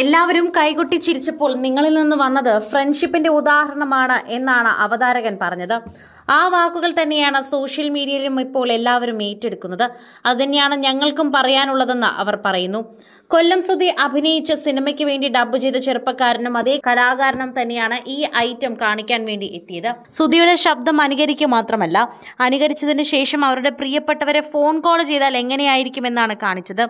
എല്ലാവരും കൈകൊട്ടി ചിരിച്ചപ്പോൾ നിങ്ങളിൽ നിന്ന് വന്നത് ഫ്രണ്ട്ഷിപ്പിന്റെ ഉദാഹരണമാണ് എന്നാണ് അവതാരകൻ പറഞ്ഞത് ആ വാക്കുകൾ തന്നെയാണ് സോഷ്യൽ മീഡിയയിലും ഇപ്പോൾ എല്ലാവരും ഏറ്റെടുക്കുന്നത് അതുതന്നെയാണ് ഞങ്ങൾക്കും പറയാനുള്ളതെന്ന് അവർ പറയുന്നു കൊല്ലം സുധി അഭിനയിച്ച സിനിമയ്ക്ക് വേണ്ടി ഡബ് ചെയ്ത ചെറുപ്പക്കാരനും അതേ കലാകാരനും തന്നെയാണ് ഈ ഐറ്റം കാണിക്കാൻ വേണ്ടി എത്തിയത് സുധിയുടെ ശബ്ദം അനുകരിക്കുക മാത്രമല്ല അനുകരിച്ചതിന് ശേഷം അവരുടെ പ്രിയപ്പെട്ടവരെ ഫോൺ കോൾ ചെയ്താൽ എങ്ങനെയായിരിക്കും എന്നാണ് കാണിച്ചത്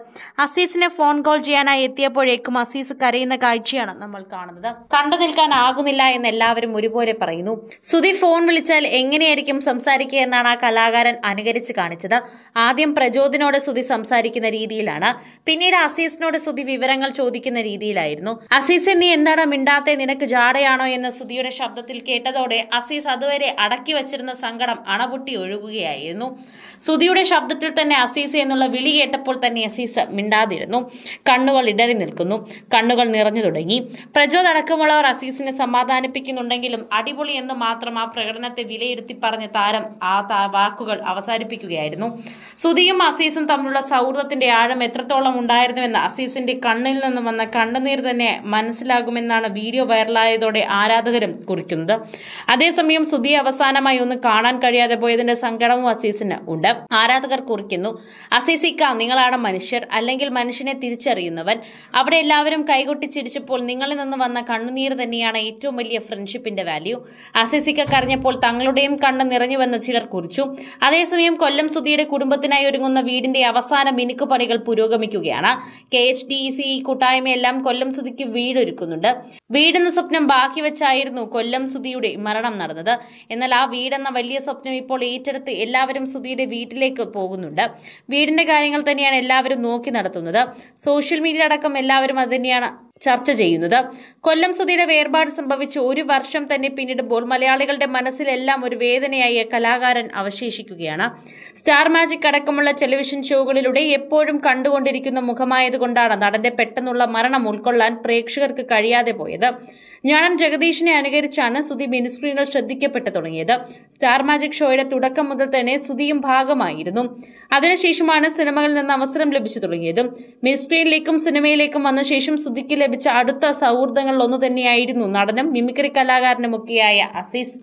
അസീസിനെ ഫോൺ കോൾ ചെയ്യാനായി എത്തിയപ്പോഴേക്കും അസീസ് കരയുന്ന കാഴ്ചയാണ് നമ്മൾ കാണുന്നത് കണ്ടു നിൽക്കാൻ ആകുന്നില്ല എന്ന് എല്ലാവരും ഒരുപോലെ പറയുന്നു സുധി ഫോൺ വിളിച്ചാൽ എങ്ങനെയായിരിക്കും സംസാരിക്കുക എന്നാണ് ആ കലാകാരൻ അനുകരിച്ച് കാണിച്ചത് ആദ്യം പ്രചോദിനോട് സുധി സംസാരിക്കുന്ന രീതിയിലാണ് പിന്നീട് അസീസ് അസീസിനോട് സുതി വിവരങ്ങൾ ചോദിക്കുന്ന രീതിയിലായിരുന്നു അസീസ് നീ എന്താടാ മിണ്ടാത്തെ നിനക്ക് ജാടയാണോ എന്ന സുതിയുടെ ശബ്ദത്തിൽ കേട്ടതോടെ അസീസ് അതുവരെ അടക്കി വച്ചിരുന്ന സങ്കടം അണപൊട്ടി ഒഴുകുകയായിരുന്നു സുതിയുടെ ശബ്ദത്തിൽ തന്നെ അസീസ് എന്നുള്ള വിളി കേട്ടപ്പോൾ തന്നെ അസീസ് മിണ്ടാതിരുന്നു കണ്ണുകൾ ഇടറി നിൽക്കുന്നു കണ്ണുകൾ നിറഞ്ഞു തുടങ്ങി പ്രജോദ് അടക്കമുള്ളവർ അസീസിനെ സമാധാനിപ്പിക്കുന്നുണ്ടെങ്കിലും അടിപൊളി എന്ന് മാത്രം ആ പ്രകടനത്തെ വിലയിരുത്തി പറഞ്ഞ താരം ആ വാക്കുകൾ അവസാനിപ്പിക്കുകയായിരുന്നു സുതിയും അസീസും തമ്മിലുള്ള സൗഹൃദത്തിന്റെ ആഴം എത്രത്തോളം ഉണ്ടായിരുന്നുവെന്ന് അസീസിന്റെ കണ്ണിൽ നിന്ന് വന്ന കണ്ണുനീർ തന്നെ മനസ്സിലാകുമെന്നാണ് വീഡിയോ വൈറലായതോടെ ആരാധകരും കുറിക്കുന്നത് അതേസമയം സുധി അവസാനമായി ഒന്ന് കാണാൻ കഴിയാതെ പോയതിന്റെ സങ്കടവും അസീസിന് ഉണ്ട് ആരാധകർ കുറിക്കുന്നു അസീസിക്ക നിങ്ങളാണ് മനുഷ്യർ അല്ലെങ്കിൽ മനുഷ്യനെ തിരിച്ചറിയുന്നവൻ അവിടെ എല്ലാവരും കൈകൊട്ടി ചിരിച്ചപ്പോൾ നിങ്ങളിൽ നിന്ന് വന്ന കണ്ണുനീർ തന്നെയാണ് ഏറ്റവും വലിയ ഫ്രണ്ട്ഷിപ്പിന്റെ വാല്യൂ അസീസിക്ക കരഞ്ഞപ്പോൾ തങ്ങളുടെയും കണ്ണ് നിറഞ്ഞുവെന്ന് ചിലർ കുറിച്ചു അതേസമയം കൊല്ലം സുധിയുടെ കുടുംബത്തിനായി ഒരുങ്ങുന്ന വീടിന്റെ അവസാന മിനുക്കുപണികൾ പുരോഗമിക്കുകയാണ് കെ എച്ച് ഡി സി കൂട്ടായ്മയെല്ലാം കൊല്ലം സുധിക്ക് വീടൊരുക്കുന്നുണ്ട് വീടെന്ന സ്വപ്നം ബാക്കി വെച്ചായിരുന്നു കൊല്ലം സുധിയുടെ മരണം നടന്നത് എന്നാൽ ആ വീടെന്ന വലിയ സ്വപ്നം ഇപ്പോൾ ഏറ്റെടുത്ത് എല്ലാവരും സുധിയുടെ വീട്ടിലേക്ക് പോകുന്നുണ്ട് വീടിന്റെ കാര്യങ്ങൾ തന്നെയാണ് എല്ലാവരും നോക്കി നടത്തുന്നത് സോഷ്യൽ മീഡിയ അടക്കം എല്ലാവരും അത് തന്നെയാണ് ചർച്ച ചെയ്യുന്നത് കൊല്ലം സുധിയുടെ വേർപാട് സംഭവിച്ച് ഒരു വർഷം തന്നെ പിന്നിടുമ്പോൾ മലയാളികളുടെ മനസ്സിലെല്ലാം ഒരു വേദനയായ കലാകാരൻ അവശേഷിക്കുകയാണ് സ്റ്റാർ മാജിക് അടക്കമുള്ള ടെലിവിഷൻ ഷോകളിലൂടെ എപ്പോഴും കണ്ടുകൊണ്ടിരിക്കുന്ന മുഖമായതുകൊണ്ടാണ് നടന്റെ പെട്ടെന്നുള്ള മരണം ഉൾക്കൊള്ളാൻ പ്രേക്ഷകർക്ക് കഴിയാതെ പോയത് ജ്ഞാനം ജഗദീഷിനെ അനുകരിച്ചാണ് സുധി മിനിസ്ട്രിയിൽ ശ്രദ്ധിക്കപ്പെട്ടു തുടങ്ങിയത് സ്റ്റാർ മാജിക് ഷോയുടെ തുടക്കം മുതൽ തന്നെ സുധിയും ഭാഗമായിരുന്നു അതിനുശേഷമാണ് സിനിമകളിൽ നിന്ന് അവസരം ലഭിച്ചു തുടങ്ങിയതും മിനിസ്ട്രിയിലേക്കും സിനിമയിലേക്കും വന്ന ശേഷം സുധിക്ക് ലഭിച്ച അടുത്ത സൗഹൃദങ്ങളിൽ ഒന്ന് തന്നെയായിരുന്നു നടനും മിമിക്രി കലാകാരനുമൊക്കെയായ അസീസ്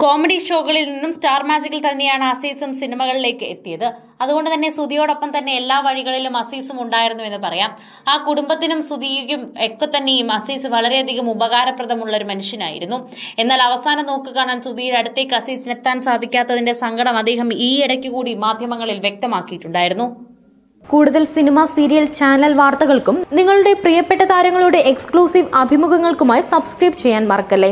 കോമഡി ഷോകളിൽ നിന്നും സ്റ്റാർ മാജിക്കിൽ തന്നെയാണ് അസീസും സിനിമകളിലേക്ക് എത്തിയത് അതുകൊണ്ട് തന്നെ സുതിയോടൊപ്പം തന്നെ എല്ലാ വഴികളിലും അസീസും ഉണ്ടായിരുന്നു എന്ന് പറയാം ആ കുടുംബത്തിനും സുധിയും ഒക്കെ തന്നെയും അസീസ് വളരെയധികം ഉപകാരപ്രദമുള്ള ഒരു മനുഷ്യനായിരുന്നു എന്നാൽ അവസാനം നോക്ക് കാണാൻ സുധിയുടെ അടുത്തേക്ക് അസീസിനെത്താൻ സാധിക്കാത്തതിന്റെ സങ്കടം അദ്ദേഹം ഈ ഇടയ്ക്ക് കൂടി മാധ്യമങ്ങളിൽ വ്യക്തമാക്കിയിട്ടുണ്ടായിരുന്നു കൂടുതൽ സിനിമ സീരിയൽ ചാനൽ വാർത്തകൾക്കും നിങ്ങളുടെ പ്രിയപ്പെട്ട താരങ്ങളുടെ എക്സ്ക്ലൂസീവ് അഭിമുഖങ്ങൾക്കുമായി സബ്സ്ക്രൈബ് ചെയ്യാൻ മറക്കല്ലേ